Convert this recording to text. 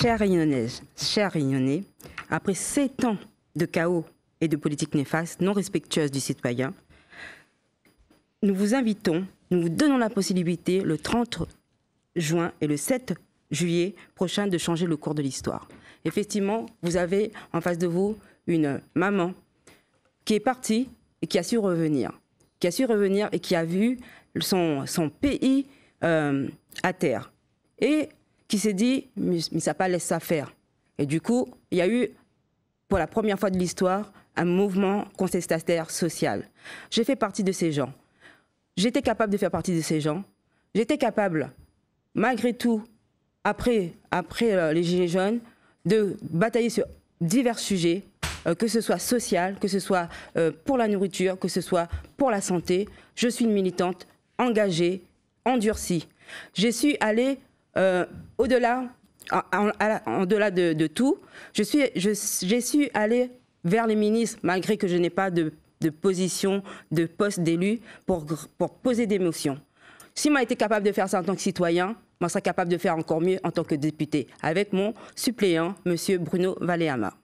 Chers Réunionnaises, chers Réunionnais, après sept ans de chaos et de politique néfaste, non respectueuse du citoyen, nous vous invitons, nous vous donnons la possibilité le 30 juin et le 7 juillet prochain de changer le cours de l'histoire. Effectivement, vous avez en face de vous une maman qui est partie et qui a su revenir, qui a su revenir et qui a vu son, son pays euh, à terre. Et qui s'est dit, mais, ça pas laisse ça faire. Et du coup, il y a eu, pour la première fois de l'histoire, un mouvement contestataire social. J'ai fait partie de ces gens. J'étais capable de faire partie de ces gens. J'étais capable, malgré tout, après, après euh, les Gilets jaunes, de batailler sur divers sujets, euh, que ce soit social, que ce soit euh, pour la nourriture, que ce soit pour la santé. Je suis une militante engagée, endurcie. J'ai su aller euh, au-delà, en, de, tout, j'ai su aller vers les ministres, malgré que je n'ai pas de, position, de poste d'élu, pour, poser des motions. Si m'a été capable de faire ça en tant que citoyen, je serais capable de faire encore mieux en tant que député, avec mon suppléant, M. Bruno Valéama.